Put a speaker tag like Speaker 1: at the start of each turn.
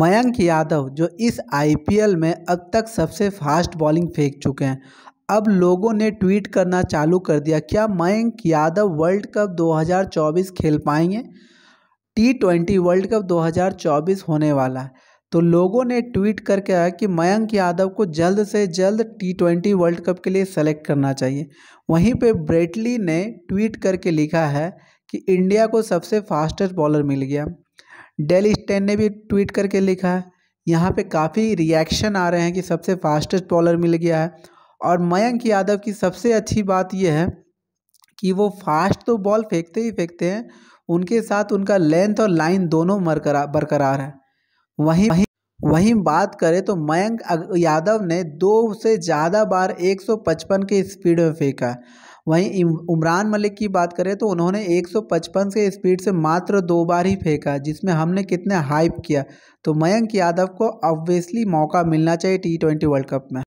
Speaker 1: मयंक यादव जो इस आईपीएल में अब तक सबसे फास्ट बॉलिंग फेंक चुके हैं अब लोगों ने ट्वीट करना चालू कर दिया क्या मयंक यादव वर्ल्ड कप 2024 खेल पाएंगे टी ट्वेंटी वर्ल्ड कप 2024 होने वाला है तो लोगों ने ट्वीट करके आया कि मयंक यादव को जल्द से जल्द टी ट्वेंटी वर्ल्ड कप के लिए सेलेक्ट करना चाहिए वहीं पे ब्रेटली ने ट्वीट करके लिखा है कि इंडिया को सबसे फास्टेस्ट बॉलर मिल गया डेली स्टैन ने भी ट्वीट करके लिखा है यहाँ पे काफ़ी रिएक्शन आ रहे हैं कि सबसे फास्टेस्ट बॉलर मिल गया है और मयंक यादव की सबसे अच्छी बात यह है कि वो फास्ट तो बॉल फेंकते ही फेंकते हैं उनके साथ उनका लेंथ और लाइन दोनों बरकरार है वहीं वहीं वहीं बात करें तो मयंक यादव ने दो से ज़्यादा बार 155 के स्पीड में फेंका वहीं उमरान मलिक की बात करें तो उन्होंने 155 के स्पीड से मात्र दो बार ही फेंका जिसमें हमने कितने हाइप किया तो मयंक यादव को ऑब्वियसली मौका मिलना चाहिए टी ट्वेंटी वर्ल्ड कप में